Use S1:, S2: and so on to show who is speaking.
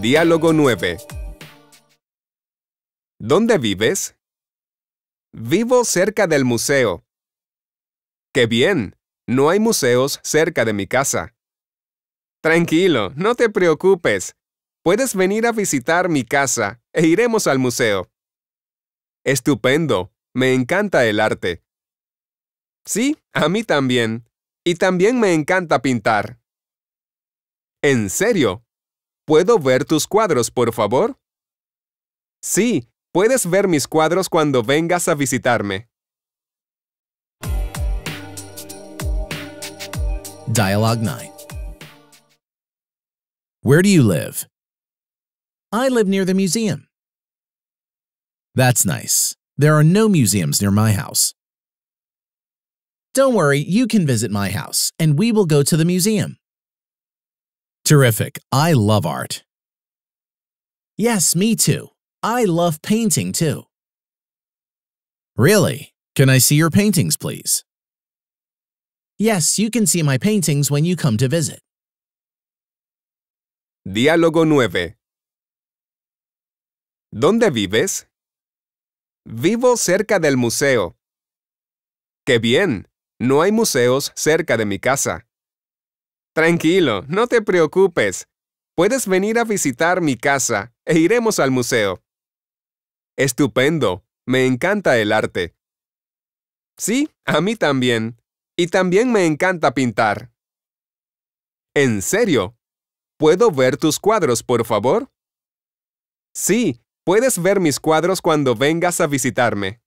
S1: Diálogo 9. ¿Dónde vives? Vivo cerca del museo. ¡Qué bien! No hay museos cerca de mi casa. Tranquilo, no te preocupes. Puedes venir a visitar mi casa e iremos al museo. Estupendo, me encanta el arte. Sí, a mí también. Y también me encanta pintar. ¿En serio? ¿Puedo ver tus cuadros, por favor? Sí, puedes ver mis cuadros cuando vengas a visitarme.
S2: Dialogue 9. Where do you live? I live near the museum. That's nice. There are no museums near my house. Don't worry, you can visit my house, and we will go to the museum. Terrific. I love art. Yes, me too. I love painting too. Really? Can I see your paintings, please? Yes, you can see my paintings when you come to visit.
S1: Diálogo 9. ¿Dónde vives? Vivo cerca del museo. ¡Qué bien! No hay museos cerca de mi casa. Tranquilo, no te preocupes. Puedes venir a visitar mi casa e iremos al museo. Estupendo, me encanta el arte. Sí, a mí también. Y también me encanta pintar. ¿En serio? ¿Puedo ver tus cuadros, por favor? Sí, puedes ver mis cuadros cuando vengas a visitarme.